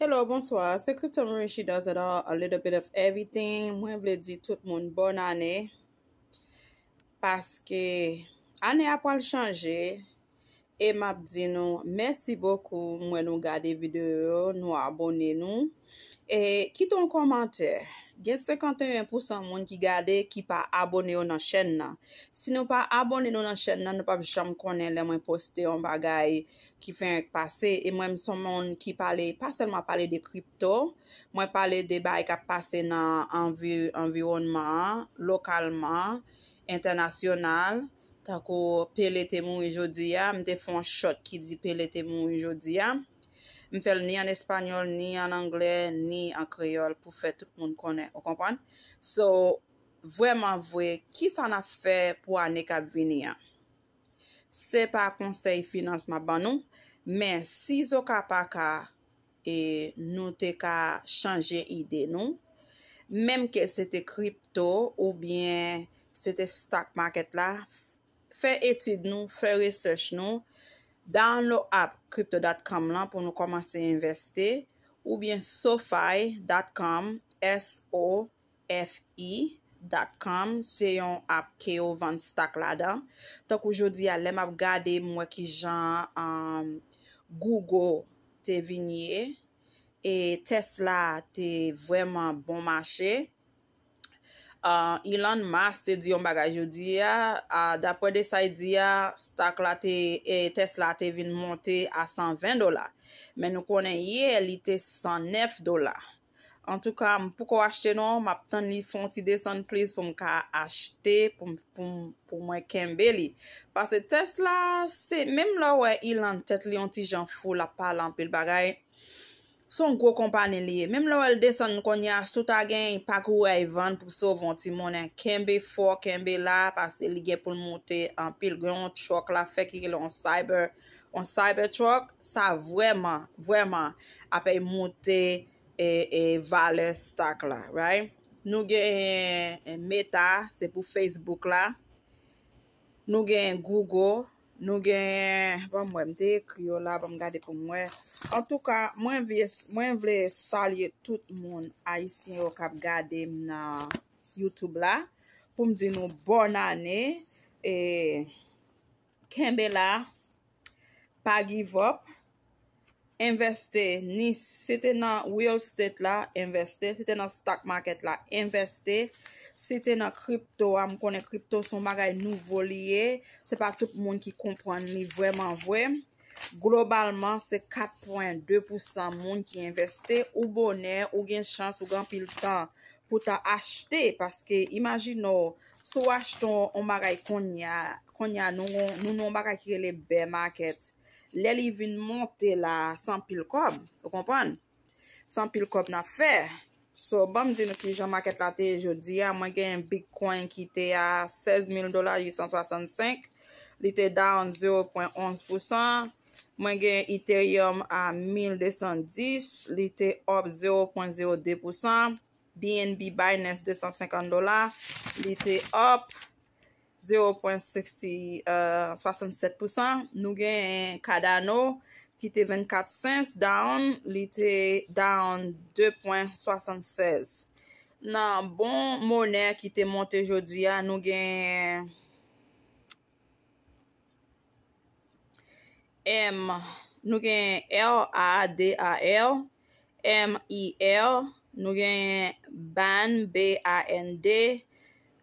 Hello, bonsoir. Se Kriptom Rishi da zeda A Little Bit Of Everything. Mwen vle di tout moun bon ane. Paske ane apwa l chanje, e map di nou. Mersi bokou mwen nou gade videyo, nou abone nou. E kiton komantèr. Gen 51% moun ki gade ki pa abone yo nan chen nan. Si nou pa abone yo nan chen nan, nou pa vicham konen le mwen poste yon bagay ki fin ek pase. E mwen mson moun ki pale, pa selman pale de kripto. Mwen pale de baye ka pase nan environman, lokalman, internasyonal. Tako pelete moun yon jodi ya, mte fon shot ki di pelete moun yon jodi ya. M fèl ni an espanyol, ni an anglè, ni an kreyol pou fè tout moun konè, o kompan? So, vwèman vwè, ki san a fè pou an e ka bwini an? Se pa konsey finansman ban nou, men si zo ka pa ka, e nou te ka chanje ide nou, menm ke sete kripto ou bien sete stock market la, fè etid nou, fè resech nou, Dan lo ap Crypto.com lan pou nou komanse investe ou bien Sofi.com, S-O-F-I.com, se yon ap ke yo vant stak la dan. Tak oujodi a lem ap gade mwen ki jan um, Google te vinye e Tesla te vweman bon mache. Ilan uh, mas te diyon bagaj yo diya, uh, dapwe de say e diya, stak la te e, Tesla te vin monte a 120 dola. Men nou konen ye, li te 109 dola. En tou ka, m pou ko achete nou, m ap ten li fon ti de son plis pou m ka achete pou mwen kembe li. Pase Tesla, se menm la we ilan tet li yon ti jan fou la palan pi l bagay, Son gwo kompany liye, mèm lò el desen kon ya souta gen yi pak wè yi e vande pou sou vanti mounen kembe fò, kembe la, pasi li gen pou mwote an pilgron chok la, fek yi gen lè an cyber, an cyber chok, sa vwèman, vwèman apè yi mwote e, e vale stak la, right? Nou gen e, meta, se pou Facebook la, nou gen Google. Nou gen, ban mwen mte kriyo la, ban mwen gade pou mwen. An tou ka, mwen vle salye tout moun a isi yo kap gade mna YouTube la. Pou mdi nou bon ane, e, kembe la, pa give up. Investe, ni sete nan real estate la, investe, sete nan stock market la, investe, sete nan krypto, am konen krypto son bagay nouvolye, se pa tout moun ki kompran mi vweman vwem. Globalman, se 4.2% moun ki investe, ou bonen, ou gen chans ou gen pil tan pou ta achte, paske imagino sou achton on bagay konya, nou non bagay kire le bear market. Lè li vin monte la 100 pil kob, yo kompon? 100 pil kob nan fe. So, banm di nou ki jan maket la te, yo di ya, mwen gen Bitcoin ki te a 16,000 dolar 865. Li te down 0.11%. Mwen gen Ethereum a 1,210. Li te up 0.02%. BNB Binance 250 dolar. Li te up... 0.67%, nou gen Kadano ki te 24 cents down, li te down 2.76. Nan bon mounè ki te monte jodi ya, nou gen M, nou gen L, A, D, A, L, M, I, L, nou gen BAN, B, A, N, D,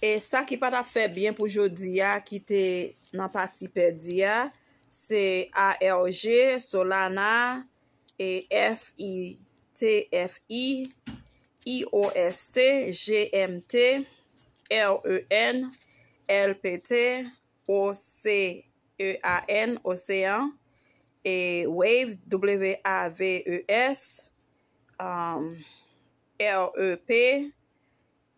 E sa ki pa ta febyen pou jodi ya ki te nan pati pedi ya, se ALG, Solana, e FITFI, IOST, GMT, REN, LPT, OCEAN, WAVE, W-A-V-E-S, L-E-P,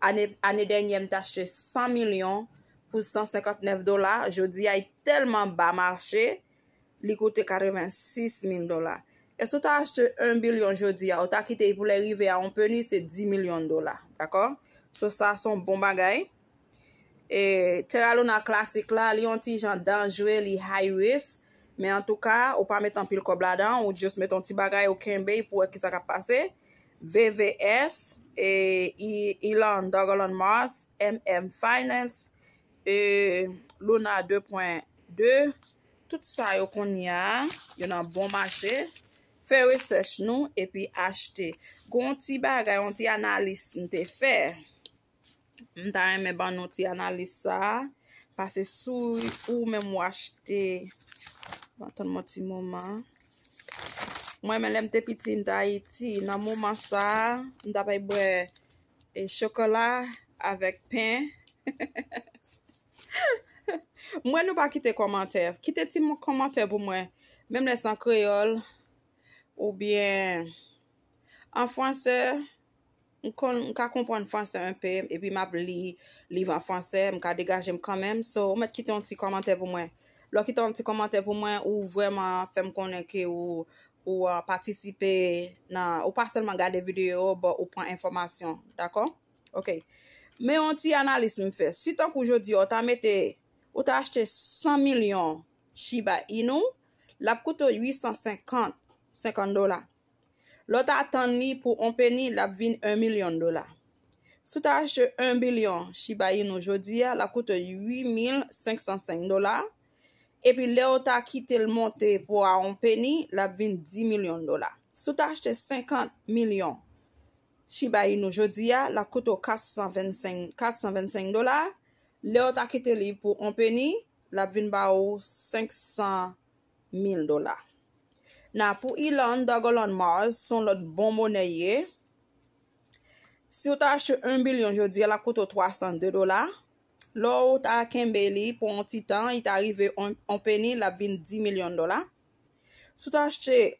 Ane denyem ta chete 100 milyon pou 159 dola. Jodi ya yi telman ba marche. Li kote 86 mil dola. E sou ta chete 1 milyon jodi ya. Ou ta kite yi pou le rive a onpeni se 10 milyon dola. D'akor? Sou sa son bon bagay. E teralou nan klasik la. Li yon ti jan danjwe li high risk. Men an tou ka ou pa metan pil kobla dan. Ou just metan ti bagay ou kenbe pou ek ki sa ka pase. VVS. E, Ilan Dogolon Mas, MM Finance, e, Luna 2.2 Tout sa yo kon ya, yon an bon mache Fe we sech nou, epi achte Gon ti baga yon ti analis nte fe Mta yon me ban nou ti analisa Pase sou, ou me mwache te Maton moti mouman Mwen men lèm te pitim da iti. Nan mouman sa, mwen dabay bwe e chokola avèk pen. Mwen nou pa kite komantèv. Kite ti komantèv mwen. Mwen mè san kreol ou bien an franse. Mwen ka kompon an franse an pe. Epi mè ap li liv an franse. Mwen ka degajem kanmèm. So mwen kite yon ti komantèv mwen. Lò kite yon ti komantèv mwen ou vwèman fèm konenke ou Ou euh, partisipe nan, ou pa selman gade videyo, bo ou pon informasyon, dako? Ok. Me yon ti analis mi fe. Si tonk oujodi, oh, ou ta achete 100 milyon Shiba Inu, la p koute 850 dola. Lo ta atan ni pou onpeni la vin 1 milyon dola. Si tonk oujodi, ou ta achete 1 milyon Shiba Inu, la koute 8505 dola. epi le o ta kitel monte pou a onpeni, la bin 10 milyon dola. Sou ta achete 50 milyon shibayi nou jodi ya, la koto 425 dola, le o ta kiteli pou onpeni, la bin ba ou 500 mil dola. Na pou ilan dagol an maz, son lot bon moneye, sou ta achete 1 milyon jodi ya, la koto 362 dola, Lo ou ta kembe li pon titan, ita arrive on peni la bin 10 milyon dola. Sou ta achete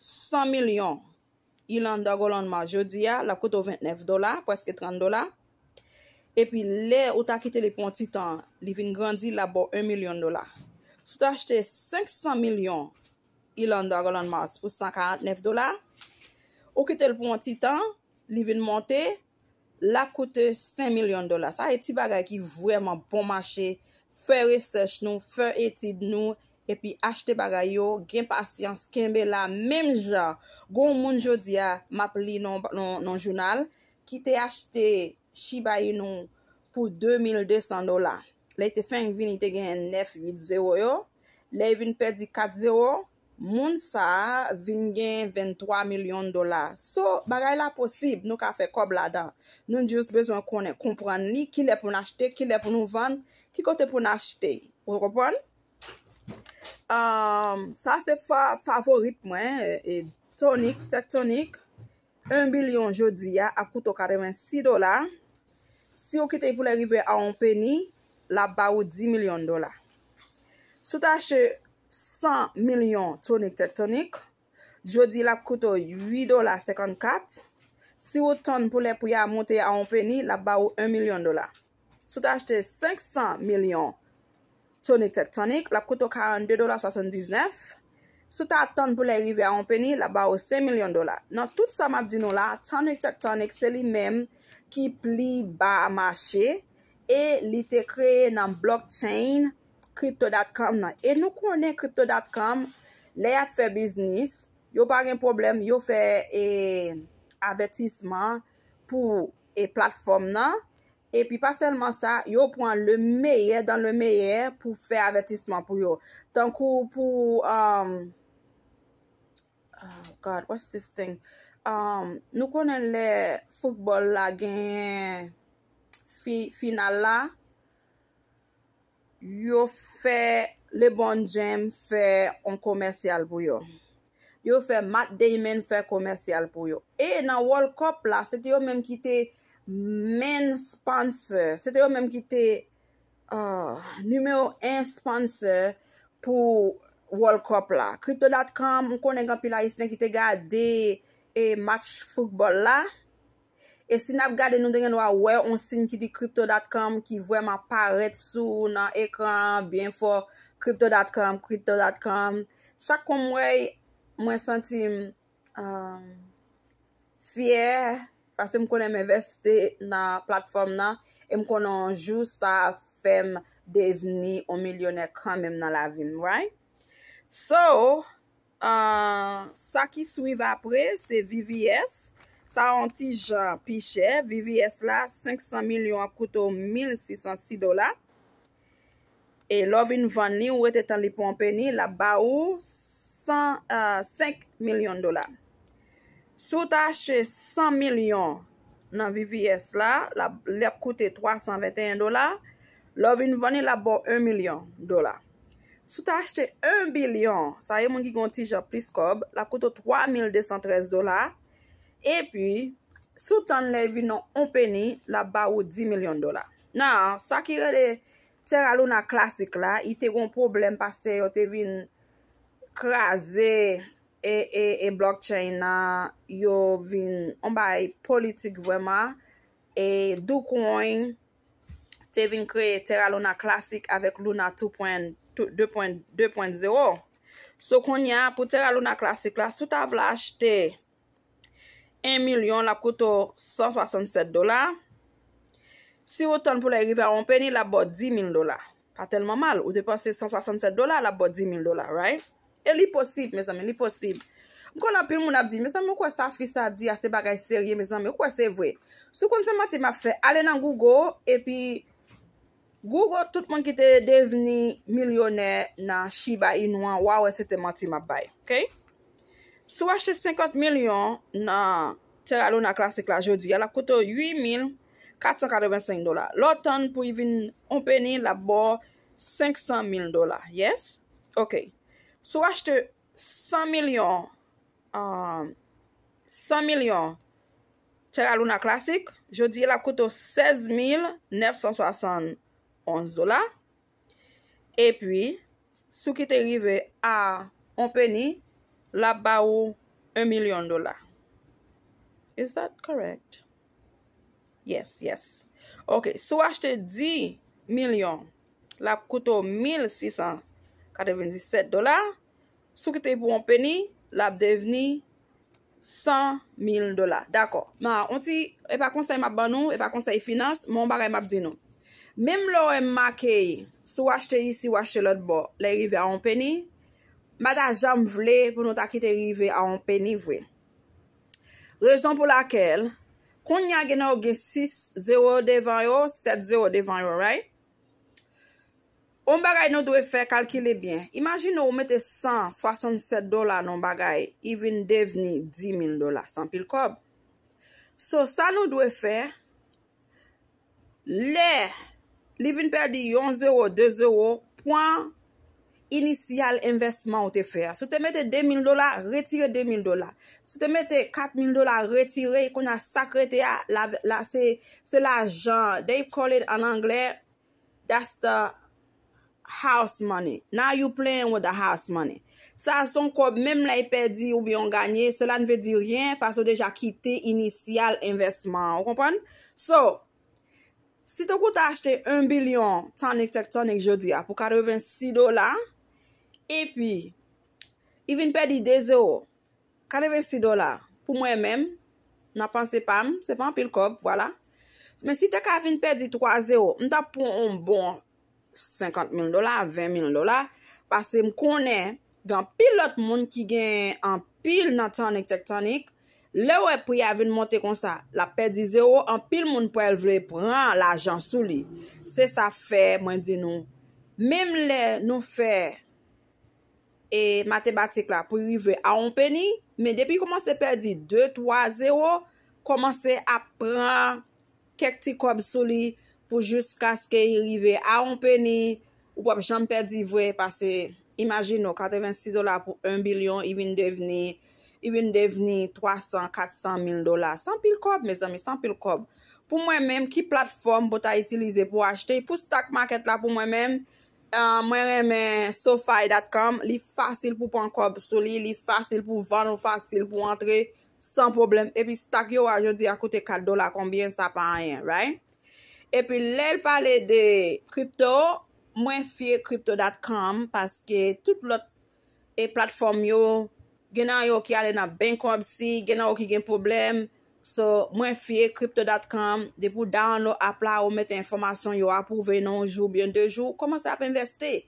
100 milyon ilan da golan mas jodia, la koto 29 dola, preske 30 dola. E pi le ou ta kite le pon titan, li vin grandi la bo 1 milyon dola. Sou ta achete 500 milyon ilan da golan mas pou 149 dola. Ou kite le pon titan, li vin monte. La koute 5 milyon dola. Sa eti bagay ki vwèman bon mache, fè resech nou, fè etid nou, epi achte bagay yo, gen pasyans kenbe la. Mem jan, goun moun jodia map li non jounal, ki te achte shibayi nou pou 2200 dola. Le te fèng vin ite gen 980 yo, le vin perdi 4 zero yo, Moun sa vinyen 23 milyon dola. So bagay la posib nou ka fe kob la dan. Nou jous bezon konen kompran li. Ki le pou n'achete? Ki le pou nou van? Ki kote pou n'achete? Ou repon? Um, sa se favorit mwen. E, e, tonik, tek tonik. 1 milyon jodi ya. A kouto 86 dola. Si ou kite pou le rive a onpeni. La ba ou 10 milyon dola. Souta che... 100 milyon tonik tek tonik, jodi la koutou 8 dola 54, si ou ton pou le pou ya monte a onpeni, la ba ou 1 milyon dola. Sou ta achete 500 milyon tonik tek tonik, la koutou 42 dola 79, sou ta ton pou le rive a onpeni, la ba ou 5 milyon dola. Nan tout sa map di nou la, tonik tek tonik se li mem ki pli ba a mache, e li te kreye nan blok chayn, Crypto.com nan. E nou konen Crypto.com le at fe biznis yo pa gen problem yo fe e abetisman pou e platform nan e pi pa selman sa yo pon le meye dan le meye pou fe abetisman pou yo. Tankou pou um, oh God, what's this thing? Um, nou konen le fokbol la gen final la yo fè le bon jem fè an komersyal pou yo. Yo fè Matt Damon fè komersyal pou yo. E nan World Cup la, se te yo menm ki te men sponsor, se te yo menm ki te ah, numero 1 sponsor pou World Cup la. Crypto.com, mkonek an pi la, ki te gade e match fokbol la. E si nap gade nou denye nou a wey on sin ki di crypto.com, ki vwe ma paret sou nan ekran, byen fo crypto.com, crypto.com, chak kon mwey mwen sentim um, fyer, pase m konen m investe nan platform nan, e m konen jou sa fem devini o milyoner kanmen nan la vin, right? So, uh, sa ki suive apre, se VVS, sa an tijan pi chè, VVS la, 500 milyon koutou 1,606 dola, e lovin vani, ou ete tan li pompe ni, la ba ou, 5 milyon dola. Sou tache 100 milyon, nan VVS la, le ap koute 321 dola, lovin vani la bo 1 milyon dola. Sou tache 1 milyon, sa e moun ki gwen tijan plis kob, la koutou 3,213 dola, E pi, sou tan le vin nou onpeni la ba ou 10 milyon dola. Nan, sakire de Terra Luna Klasik la, ite gwen problem pase yo te vin krasi e blockchain na yo vin onbay politik vwema e do kon te vin kre Terra Luna Klasik avek Luna 2.0. So kon ya, pou Terra Luna Klasik la, sou tablaj te... 1 milyon la pkoutou 167 dola. Si wotan pou la yripe, an pe ni la bò 10.000 dola. Pa telman mal, ou depose 167 dola la bò 10.000 dola, right? E li posib, me zanme, li posib. Mkon apil moun apdi, me zanme, wè kwa safi sa apdi a se bagay serye, me zanme, wè kwa se vwe. Sou kon se mati ma fe, ale nan Google, e pi Google toutman ki te deveni milyonè nan Shiba Inu an, wawè se te mati ma bay, ok? Sou achte 50 milyon nan teralouna klasik la jodi, yalak koutou 8,485 dolar. L'otan pou yivin onpeni la bo 500,000 dolar. Yes? Ok. Sou achte 100 milyon um, teralouna klasik, jodi yalak koutou 16,971 dolar. E pwi, sou ki te yive a onpeni, l ap ba ou 1 milyon dola. Is that correct? Yes, yes. Ok, sou achete 10 milyon, l ap koutou 1697 dola, sou ki te pou anpeni, l ap deveni 100 mil dola. Dako. Nan, onti, epa konsey map ban nou, epa konsey finance, moun baray map di nou. Mem lo e makey, sou achete yisi, wache lot bo, le rive anpeni, Mata jam vle pou nou takite rive a on peni vwe. Rezon pou lakel, kon nyan gen nou ge 6, 0 devan yo, 7, 0 devan yo, right? On bagay nou dwe fe kalkile bien. Imagino ou mette 167 dola non bagay, i vin devni 10,000 dola, 100,000 kob. So, sa nou dwe fe, le, li vin perdi 1, 0, 2, 0, point, inisyal investman ou te fè. Se te mette 2000 dola, retire 2000 dola. Se te mette 4000 dola, retire, kon a sakrete a, la, la, se, se la jan, they call it an angler, that's the house money. Now you playing with the house money. Sa, son ko, mem la e perdi ou biyon ganyen, se la ne ve di riyen, paso deja kite inisyal investman, ou kompon? So, si te kout a achete 1 bilyon, tonik tek tonik jodi a, ah, pou 46 dola, E pi, i vin pedi 2 0, 46 dolar, pou mwen men, nan panse pam, se pan pil kop, wala. Men si te ka vin pedi 3 0, mta pou m bon 50 mil dolar, 20 mil dolar, pase m konen dan pil lot moun ki gen an pil nan tonik tek tonik, le wè pou y avin monte kon sa. La pedi 0, an pil moun pou el vle, pou nan l'ajan sou li. Se sa fe, mwen di nou, mem le nou fe e matematik la pou yrive a onpeni, me depi kouman se perdi 2, 3, 0, kouman se apren kek ti kob soli pou jiska se ke yrive a onpeni, ou wap jan perdi vwe pase, imagino, 86 dola pou 1 bilyon, i win deveni 300, 400 mil dola, 100 pil kob, mes ami, 100 pil kob. Pou mwen men, ki platform pou ta itilize pou achete, pou stack market la pou mwen men, Euh, mwen reme SoFi.com, li fasil pou pon kob soli, li fasil pou van ou fasil pou antre, san problem. E pi stak yo ajo di akoute 4 dola, konbyen sa pa ayen, right? E pi lel pale de kripto, mwen fye kripto.com, paske tout lot e platform yo, genan yo ki ale na bank kob si, genan yo ki gen problem. So, mwen fye krypto.com, depou download, apla ou met informasyon yo apou venon, jou byen de jou, koman sa ap investe.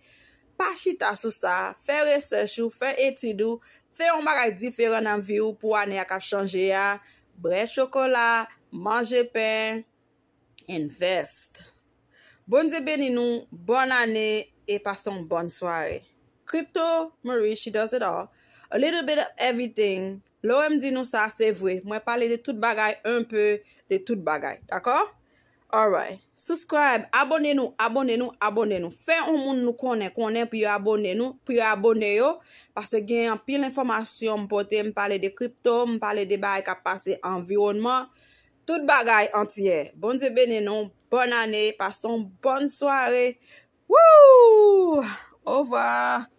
Pache ta sou sa, fè resechou, fè etidou, fè yon bagay diferon nan vi ou pou ane ak ap chanje ya, bre chokola, manje pen, invest. Bondze beninou, bon ane, e pason bon sware. Krypto Marie, she does it all. A little bit of everything. Lowe mdi nou sa, se vwe. Mwen pale de tout bagay, un peu de tout bagay. Dako? Alright. Subscribe. Abone nou, abone nou, abone nou. Fe un moun nou konen, konen pou yo abone nou, pou yo abone yo. Pase gen yon pil informasyon mpote mpale de kripto, mpale de bagay ka pase anvironman. Tout bagay antye. Bons e bene nou. Bon ane. Pason. Bon soare. Wouh! Au revoir.